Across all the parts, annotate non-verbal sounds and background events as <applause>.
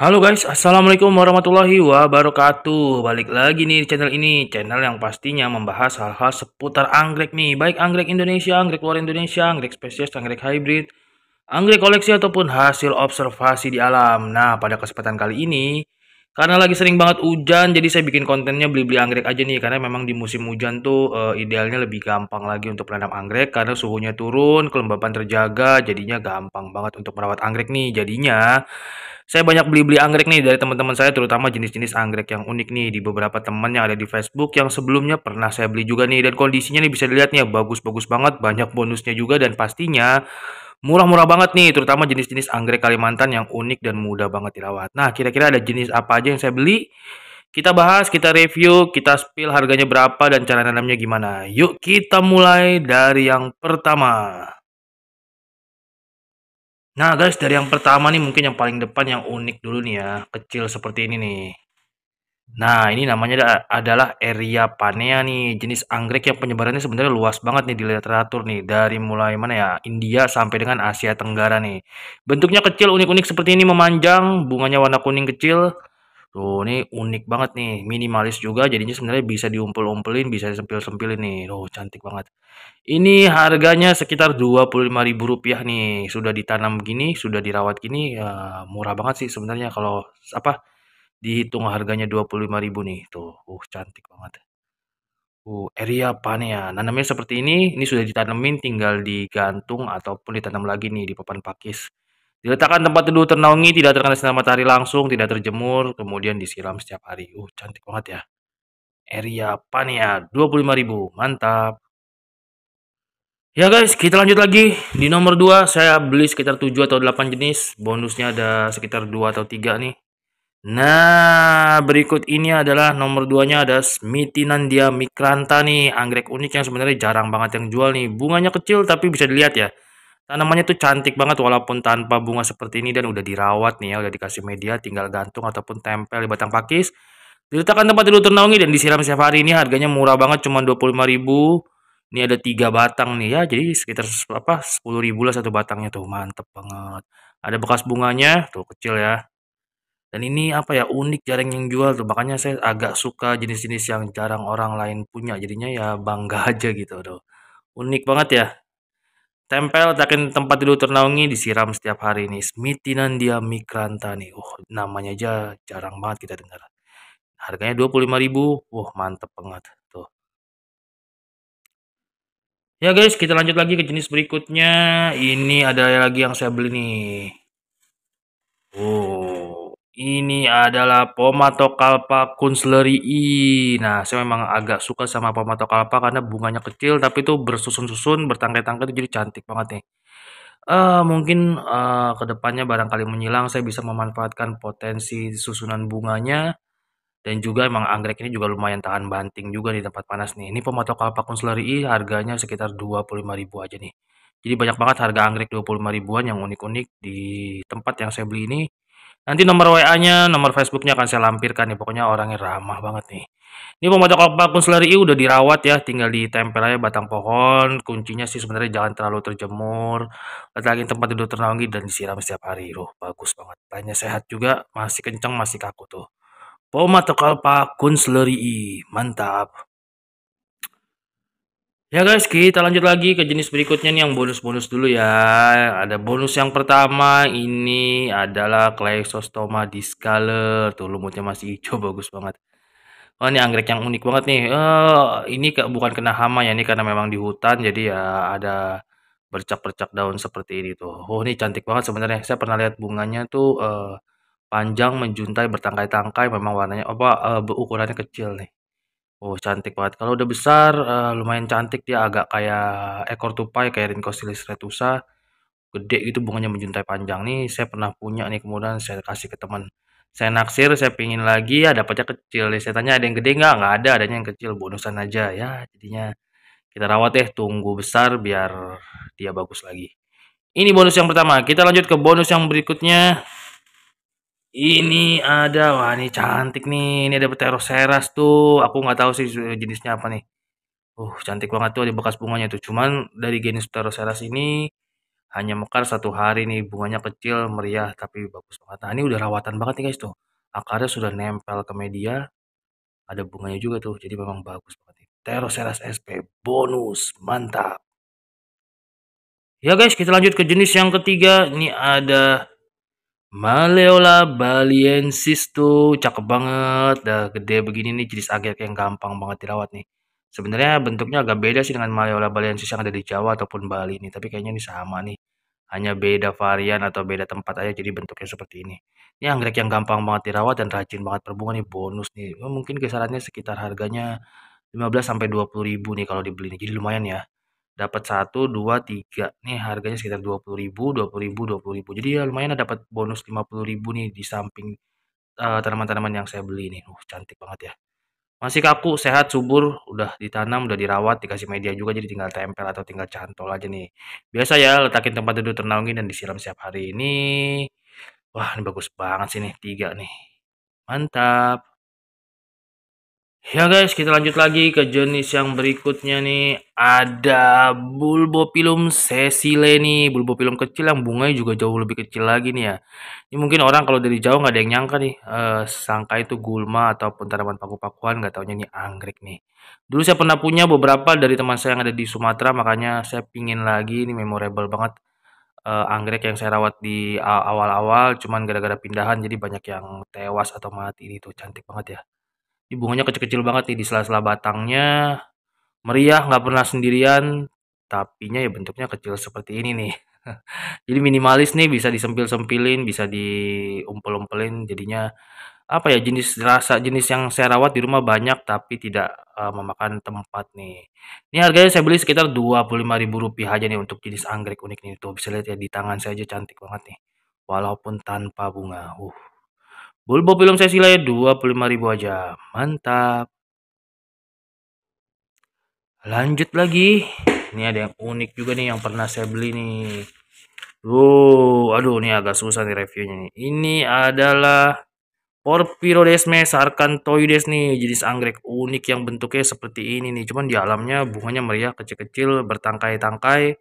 Halo guys, Assalamualaikum warahmatullahi wabarakatuh Balik lagi nih di channel ini Channel yang pastinya membahas hal-hal seputar anggrek nih Baik anggrek Indonesia, anggrek luar Indonesia, anggrek spesies, anggrek hybrid Anggrek koleksi ataupun hasil observasi di alam Nah pada kesempatan kali ini Karena lagi sering banget hujan Jadi saya bikin kontennya beli-beli anggrek aja nih Karena memang di musim hujan tuh uh, idealnya lebih gampang lagi untuk menanam anggrek Karena suhunya turun, kelembapan terjaga Jadinya gampang banget untuk merawat anggrek nih Jadinya saya banyak beli-beli anggrek nih dari teman-teman saya terutama jenis-jenis anggrek yang unik nih di beberapa teman yang ada di Facebook yang sebelumnya pernah saya beli juga nih dan kondisinya nih bisa dilihat nih bagus-bagus banget, banyak bonusnya juga dan pastinya murah-murah banget nih, terutama jenis-jenis anggrek Kalimantan yang unik dan mudah banget dirawat. Nah, kira-kira ada jenis apa aja yang saya beli? Kita bahas, kita review, kita spill harganya berapa dan cara nanamnya gimana. Yuk kita mulai dari yang pertama. Nah guys, dari yang pertama nih mungkin yang paling depan yang unik dulu nih ya, kecil seperti ini nih. Nah ini namanya adalah area panea nih, jenis anggrek yang penyebarannya sebenarnya luas banget nih di literatur nih, dari mulai mana ya, India sampai dengan Asia Tenggara nih. Bentuknya kecil unik-unik seperti ini memanjang, bunganya warna kuning kecil, Tuh, ini unik banget nih, minimalis juga jadinya sebenarnya bisa diumpul-umpulin, bisa sempil sempilin nih. Tuh, cantik banget. Ini harganya sekitar Rp25.000 nih. Sudah ditanam gini, sudah dirawat gini, ya murah banget sih sebenarnya kalau apa dihitung harganya rp 25.000 nih. Tuh, uh cantik banget. Uh, area ya? Nanamnya seperti ini, ini sudah ditanamin tinggal digantung ataupun ditanam lagi nih di papan pakis. Diletakkan tempat teduh ternaungi, tidak terkena sinar matahari langsung, tidak terjemur, kemudian disiram setiap hari. Uh, cantik banget ya. Area apa nih ya? 25.000. Mantap. Ya guys, kita lanjut lagi. Di nomor 2 saya beli sekitar 7 atau 8 jenis. Bonusnya ada sekitar 2 atau 3 nih. Nah, berikut ini adalah nomor 2-nya ada Smithinandia Mikranta nih. Anggrek unik yang sebenarnya jarang banget yang jual nih. Bunganya kecil tapi bisa dilihat ya. Tanamannya tuh cantik banget walaupun tanpa bunga seperti ini dan udah dirawat nih ya, udah dikasih media tinggal gantung ataupun tempel di batang pakis. Diletakkan tempat tidur ternaungi dan disiram setiap hari ini harganya murah banget cuma ribu Ini ada tiga batang nih ya, jadi sekitar apa ribu lah satu batangnya tuh, mantep banget. Ada bekas bunganya, tuh kecil ya. Dan ini apa ya unik jarang yang jual tuh makanya saya agak suka jenis-jenis yang jarang orang lain punya jadinya ya bangga <laughs> aja gitu tuh. Unik banget ya. Tempel takin tempat tidur ternaungi disiram setiap hari ini. dia Nandia Mikrantani. Uh, namanya aja jarang banget kita dengar. Harganya 25.000. Wah, uh, mantep banget. Tuh. Ya guys, kita lanjut lagi ke jenis berikutnya. Ini ada lagi yang saya beli nih. Oh. Ini adalah Pomato Kalpa Kunsleri. Nah, saya memang agak suka sama Pomato Kalpa karena bunganya kecil tapi itu bersusun-susun, bertangkai-tangkai itu jadi cantik banget nih. Uh, mungkin, uh, ke barangkali menyilang saya bisa memanfaatkan potensi susunan bunganya dan juga emang anggrek ini juga lumayan tahan banting juga di tempat panas nih. Ini Pomato Kalpa Kunsleri harganya sekitar 25 ribu aja nih. Jadi banyak banget harga anggrek 25 ribuan yang unik-unik di tempat yang saya beli ini. Nanti nomor WA-nya, nomor Facebook-nya akan saya lampirkan nih. Pokoknya orangnya ramah banget nih. Ini pembatok alpa ini udah dirawat ya, tinggal ditempel aja batang pohon. Kuncinya sih sebenarnya jangan terlalu terjemur. Letakin tempat tidur ternaungi dan disiram setiap hari. Loh, bagus banget. Tanya sehat juga, masih kencang, masih kaku tuh. Pembatok alpa kunslari, mantap. Ya guys, kita lanjut lagi ke jenis berikutnya nih yang bonus-bonus dulu ya. Ada bonus yang pertama ini adalah Kleisostoma discolor. Tuh lumutnya masih hijau <laughs> bagus banget. Oh ini anggrek yang unik banget nih. Uh, ini ke, bukan kena hama ya ini karena memang di hutan jadi ya ada bercak-bercak daun seperti ini tuh. Oh ini cantik banget sebenarnya. Saya pernah lihat bunganya tuh uh, panjang menjuntai bertangkai-tangkai memang warnanya apa uh, eh, ukurannya kecil nih. Oh, cantik banget. Kalau udah besar, uh, lumayan cantik dia agak kayak ekor tupai kayak Rhynchoceles retusa, gede gitu bunganya menjuntai panjang. Nih saya pernah punya nih kemudian saya kasih ke teman. Saya naksir, saya pingin lagi, ya dapatnya kecil Nih. Saya tanya, "Ada yang gede nggak?" "Nggak ada, adanya yang kecil, bonusan aja." Ya jadinya kita rawat deh, tunggu besar biar dia bagus lagi. Ini bonus yang pertama, kita lanjut ke bonus yang berikutnya ini ada wah ini cantik nih ini ada pteroseras tuh aku nggak tahu sih jenisnya apa nih uh cantik banget tuh ada bekas bunganya tuh cuman dari genus pteroseras ini hanya mekar satu hari nih bunganya kecil meriah tapi bagus banget nah ini udah rawatan banget nih guys tuh akarnya sudah nempel ke media ada bunganya juga tuh jadi memang bagus banget nih. pteroseras sp bonus mantap ya guys kita lanjut ke jenis yang ketiga ini ada Maleola Baliensis tuh cakep banget, dah gede begini nih jenis agak yang gampang banget dirawat nih. Sebenarnya bentuknya agak beda sih dengan Maleola Baliensis yang ada di Jawa ataupun Bali nih, tapi kayaknya ini sama nih. Hanya beda varian atau beda tempat aja jadi bentuknya seperti ini. Ini anggrek yang gampang banget dirawat dan rajin banget berbunga nih, bonus nih. Oh, mungkin kisarannya sekitar harganya 15 sampai 20 ribu nih kalau dibeli nih, jadi lumayan ya dapat satu dua tiga nih harganya sekitar dua puluh ribu dua ribu dua ribu jadi ya lumayan dapat bonus lima ribu nih di samping eh, tanaman-tanaman uh, yang saya beli nih uh cantik banget ya masih kaku sehat subur udah ditanam udah dirawat dikasih media juga jadi tinggal tempel atau tinggal cantol aja nih biasa ya letakin tempat duduk ternaungi dan disiram setiap hari ini wah ini bagus banget sih nih tiga nih mantap Ya guys, kita lanjut lagi ke jenis yang berikutnya nih. Ada Bulbopilum sesile nih, Bulbopilum kecil yang bunganya juga jauh lebih kecil lagi nih ya. Ini mungkin orang kalau dari jauh nggak ada yang nyangka nih, eh, sangka itu gulma ataupun tanaman paku-pakuan, nggak taunya nih anggrek nih. Dulu saya pernah punya beberapa dari teman saya yang ada di Sumatera, makanya saya pingin lagi, ini memorable banget Eh, anggrek yang saya rawat di awal-awal cuman gara-gara pindahan jadi banyak yang tewas atau mati Ini tuh cantik banget ya ini bunganya kecil-kecil banget nih di sela-sela batangnya. Meriah, nggak pernah sendirian. Tapi ya bentuknya kecil seperti ini nih. <laughs> Jadi minimalis nih bisa disempil-sempilin, bisa diumpel-umpelin. Jadinya apa ya jenis rasa jenis yang saya rawat di rumah banyak tapi tidak uh, memakan tempat nih. Ini harganya saya beli sekitar Rp25.000 aja nih untuk jenis anggrek unik nih. Tuh bisa lihat ya di tangan saya aja cantik banget nih. Walaupun tanpa bunga. Uh. Bulbo film sesi lain 25 ribu aja, mantap. Lanjut lagi, ini ada yang unik juga nih yang pernah saya beli nih. Wow, aduh ini agak susah nih reviewnya nih. Ini adalah Porphyrodesme sarcantoides nih, jenis anggrek unik yang bentuknya seperti ini nih. Cuman di alamnya bunganya meriah kecil-kecil bertangkai-tangkai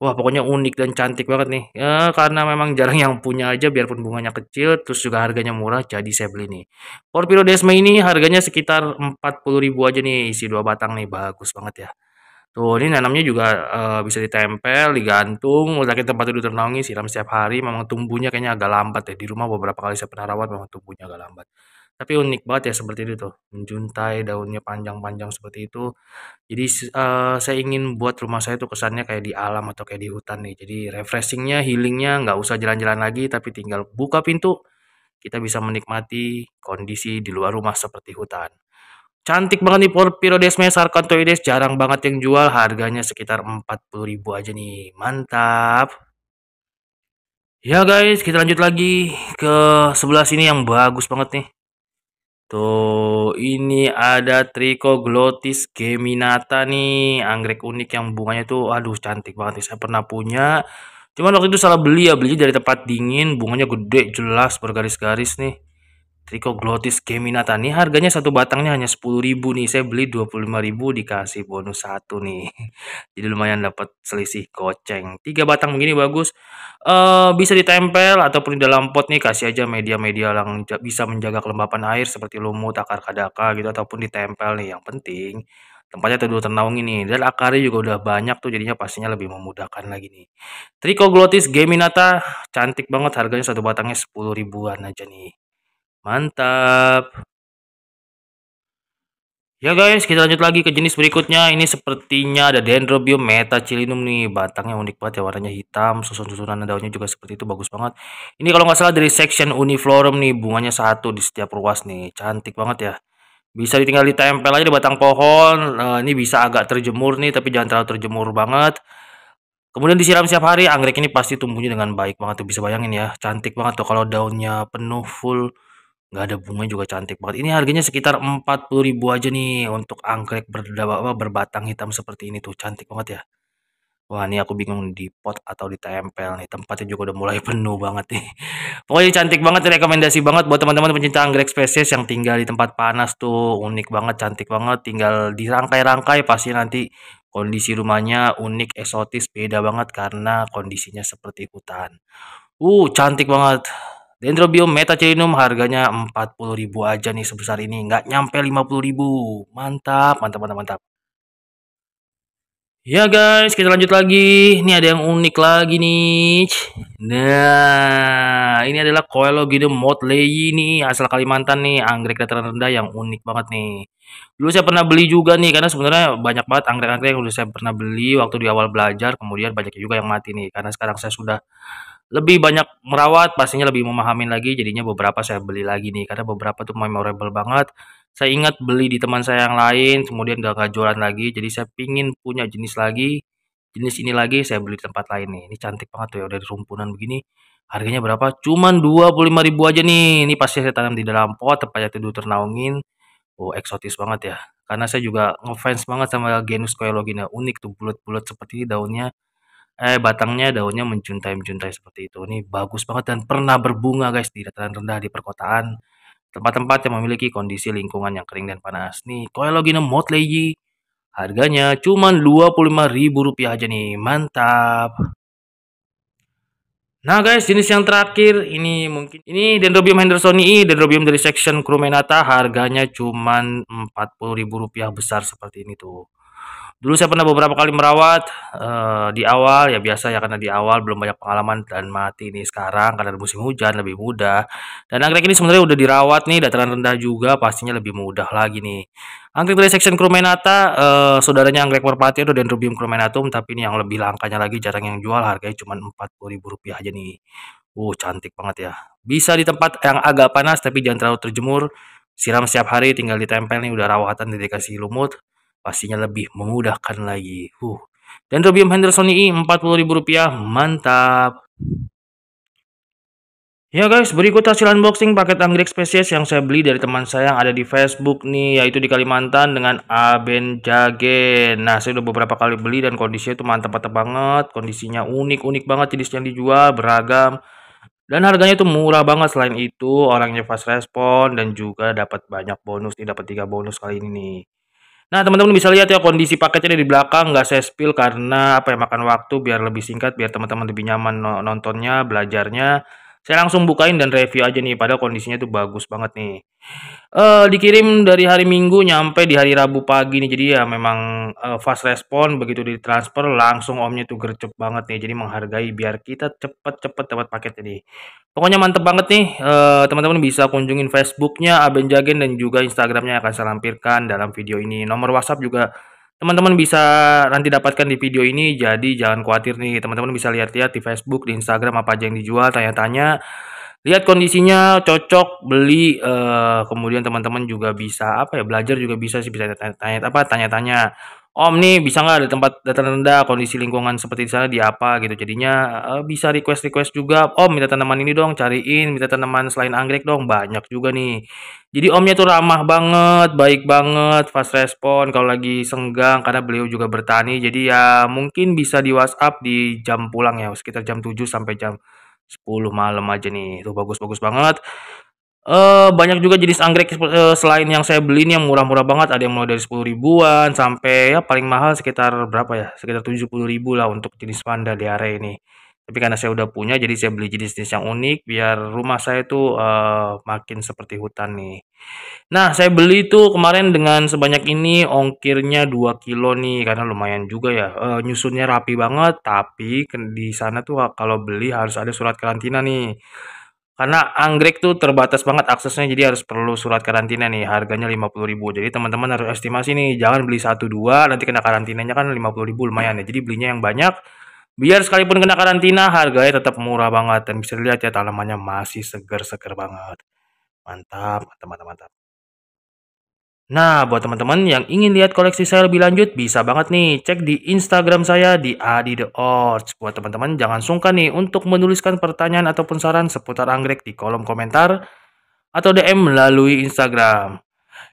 Wah, pokoknya unik dan cantik banget nih, ya, karena memang jarang yang punya aja biarpun bunganya kecil, terus juga harganya murah, jadi saya beli nih. Porpiro Desme ini harganya sekitar puluh ribu aja nih, isi dua batang nih, bagus banget ya. Tuh, ini nanamnya juga, uh, bisa ditempel, digantung, Lagi tempat tidur ternaungi siram setiap hari, memang tumbuhnya kayaknya agak lambat ya, di rumah beberapa kali saya pernah rawat memang tumbuhnya agak lambat. Tapi unik banget ya seperti itu tuh, menjuntai, daunnya panjang-panjang seperti itu. Jadi, uh, saya ingin buat rumah saya tuh kesannya kayak di alam atau kayak di hutan nih. Jadi refreshingnya, healingnya nggak usah jalan-jalan lagi, tapi tinggal buka pintu, kita bisa menikmati kondisi di luar rumah seperti hutan. Cantik banget nih por Mesarkantoides jarang banget yang jual, harganya sekitar 40 ribu aja nih, mantap! Ya guys, kita lanjut lagi ke sebelah sini yang bagus banget nih. Tuh, ini ada trichoglottis geminata nih, anggrek unik yang bunganya tuh aduh cantik banget Saya pernah punya. Cuman waktu itu salah beli ya, beli dari tempat dingin, bunganya gede jelas bergaris-garis nih. Trichoglotis geminata nih harganya satu batangnya hanya 10.000 nih. Saya beli 25.000 dikasih bonus satu nih. <laughs> Jadi lumayan dapat selisih koceng. Tiga batang begini bagus. E, bisa ditempel ataupun di dalam pot nih kasih aja media-media yang bisa menjaga kelembapan air seperti lumut, akar kadaka gitu ataupun ditempel nih yang penting. Tempatnya teduh ternaungi nih dan akarnya juga udah banyak tuh jadinya pastinya lebih memudahkan lagi nih. Trichoglotis geminata cantik banget harganya satu batangnya 10 ribuan aja nih. Mantap. Ya guys, kita lanjut lagi ke jenis berikutnya. Ini sepertinya ada Dendrobium Metacilinum nih. Batangnya unik banget ya, warnanya hitam. Susun-susunan daunnya juga seperti itu, bagus banget. Ini kalau nggak salah dari section uniflorum nih. Bunganya satu di setiap ruas nih. Cantik banget ya. Bisa ditinggal ditempel aja di batang pohon. Nah, ini bisa agak terjemur nih, tapi jangan terlalu terjemur banget. Kemudian disiram setiap hari, anggrek ini pasti tumbuhnya dengan baik banget. Tuh bisa bayangin ya, cantik banget tuh kalau daunnya penuh full Nggak ada bunga juga cantik banget. Ini harganya sekitar 40 ribu aja nih untuk anggrek berda berbatang hitam seperti ini tuh, cantik banget ya. Wah, ini aku bingung di pot atau ditempel nih. Tempatnya juga udah mulai <laughs> penuh banget nih. Pokoknya cantik banget, rekomendasi banget buat teman-teman pencinta anggrek spesies yang tinggal di tempat panas tuh. Unik banget, cantik banget. Tinggal dirangkai-rangkai pasti nanti kondisi rumahnya unik, eksotis, beda banget karena kondisinya seperti hutan. Uh, cantik banget. Dendrobium metacelinum harganya 40.000 aja nih sebesar ini. Nggak nyampe 50.000. Mantap, mantap, mantap, mantap. Ya guys, kita lanjut lagi. Ini ada yang unik lagi nih. Nah, ini adalah Coelogidum motleyi nih, asal Kalimantan nih, anggrek dataran rendah yang unik banget nih. Dulu saya pernah beli juga nih, karena sebenarnya banyak banget anggrek-anggrek yang dulu saya pernah beli waktu di awal belajar, kemudian banyak juga yang mati nih, karena sekarang saya sudah lebih banyak merawat pastinya lebih memahami lagi jadinya beberapa saya beli lagi nih karena beberapa tuh memorable banget saya ingat beli di teman saya yang lain kemudian gak, jualan lagi jadi saya pingin punya jenis lagi jenis ini lagi saya beli di tempat lain nih ini cantik banget tuh ya dari rumpunan begini harganya berapa cuman 25 ribu aja nih ini pasti saya tanam di dalam pot tempatnya tidur ternaungin oh eksotis banget ya karena saya juga ngefans banget sama genus coelogina unik tuh bulat-bulat seperti ini daunnya eh batangnya daunnya mencuntai-mencuntai seperti itu. Ini bagus banget dan pernah berbunga guys di dataran rendah di perkotaan. Tempat-tempat yang memiliki kondisi lingkungan yang kering dan panas. Nih, koelogina motleyi harganya cuma Rp25.000 aja nih. Mantap. Nah guys, jenis yang terakhir ini mungkin ini Dendrobium hendersoni, Dendrobium dari section Crumenata harganya cuma Rp40.000 besar seperti ini tuh. Dulu saya pernah beberapa kali merawat uh, di awal ya biasa ya karena di awal belum banyak pengalaman dan mati ini sekarang karena musim hujan lebih mudah. Dan anggrek ini sebenarnya udah dirawat nih dataran rendah juga pastinya lebih mudah lagi nih. Anggrek dari section Crumenata uh, eh, saudaranya anggrek merpati atau Dendrobium crumenatum tapi ini yang lebih langkanya lagi jarang yang jual harganya cuma Rp40.000 aja nih. uh, cantik banget ya. Bisa di tempat yang agak panas tapi jangan terlalu terjemur. Siram setiap hari tinggal ditempel nih udah rawatan dikasih lumut pastinya lebih memudahkan lagi. Uh, Dan Robium Henderson ini rp rupiah mantap. Ya guys, berikut hasil unboxing paket anggrek spesies yang saya beli dari teman saya yang ada di Facebook nih, yaitu di Kalimantan dengan Aben Jage. Nah, saya udah beberapa kali beli dan kondisinya itu mantap-mantap banget, kondisinya unik-unik banget jenis yang dijual, beragam. Dan harganya itu murah banget selain itu, orangnya fast respon dan juga dapat banyak bonus, nih dapat 3 bonus kali ini nih. Nah, teman-teman bisa lihat ya kondisi paketnya di belakang nggak saya spill karena apa ya makan waktu biar lebih singkat biar teman-teman lebih nyaman nontonnya, belajarnya. Saya langsung bukain dan review aja nih, padahal kondisinya tuh bagus banget nih. Uh, dikirim dari hari Minggu nyampe di hari Rabu pagi nih, jadi ya memang uh, fast respon begitu ditransfer langsung omnya tuh gercep banget nih, jadi menghargai biar kita cepet-cepet dapat paket ini. Pokoknya mantep banget nih, eh, teman-teman uh, bisa kunjungin Facebooknya Aben Jagen dan juga Instagramnya akan saya lampirkan dalam video ini. Nomor WhatsApp juga teman-teman bisa nanti dapatkan di video ini jadi jangan khawatir nih teman-teman bisa lihat-lihat di Facebook di Instagram apa aja yang dijual tanya-tanya lihat kondisinya cocok beli uh, kemudian teman-teman juga bisa apa ya belajar juga bisa sih bisa tanya, tanya apa tanya-tanya Om nih bisa nggak ada tempat data rendah kondisi lingkungan seperti di sana di apa gitu jadinya eh, bisa request request juga Om minta tanaman ini dong cariin minta tanaman selain anggrek dong banyak juga nih jadi omnya tuh ramah banget baik banget fast respon kalau lagi senggang karena beliau juga bertani jadi ya mungkin bisa di WhatsApp di jam pulang ya sekitar jam 7 sampai jam 10 malam aja nih tuh bagus-bagus banget Uh, banyak juga jenis anggrek uh, selain yang saya beli ini yang murah-murah banget ada yang mulai dari 10 ribuan sampai ya paling mahal sekitar berapa ya sekitar 70 ribu lah untuk jenis panda di area ini tapi karena saya udah punya jadi saya beli jenis-jenis yang unik biar rumah saya itu uh, eh, makin seperti hutan nih nah saya beli itu kemarin dengan sebanyak ini ongkirnya 2 kilo nih karena lumayan juga ya uh, nyusunnya rapi banget tapi di sana tuh kalau beli harus ada surat karantina nih karena anggrek tuh terbatas banget aksesnya jadi harus perlu surat karantina nih harganya 50.000. Jadi teman-teman harus estimasi nih jangan beli 1 2 nanti kena karantinanya kan 50.000 lumayan ya. Jadi belinya yang banyak biar sekalipun kena karantina harganya tetap murah banget dan bisa dilihat ya tanamannya masih segar-segar banget. Mantap, mantap, mantap, mantap. Nah, buat teman-teman yang ingin lihat koleksi saya lebih lanjut, bisa banget nih cek di Instagram saya di Adi The Orch. Buat teman-teman jangan sungkan nih untuk menuliskan pertanyaan ataupun saran seputar anggrek di kolom komentar atau DM melalui Instagram.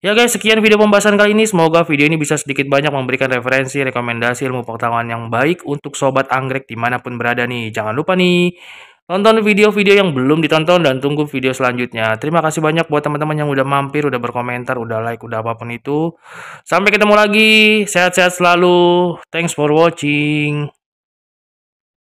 Ya guys, sekian video pembahasan kali ini. Semoga video ini bisa sedikit banyak memberikan referensi, rekomendasi, ilmu pengetahuan yang baik untuk sobat anggrek dimanapun berada nih. Jangan lupa nih Tonton video-video yang belum ditonton dan tunggu video selanjutnya. Terima kasih banyak buat teman-teman yang udah mampir, udah berkomentar, udah like, udah apapun itu. Sampai ketemu lagi. Sehat-sehat selalu. Thanks for watching.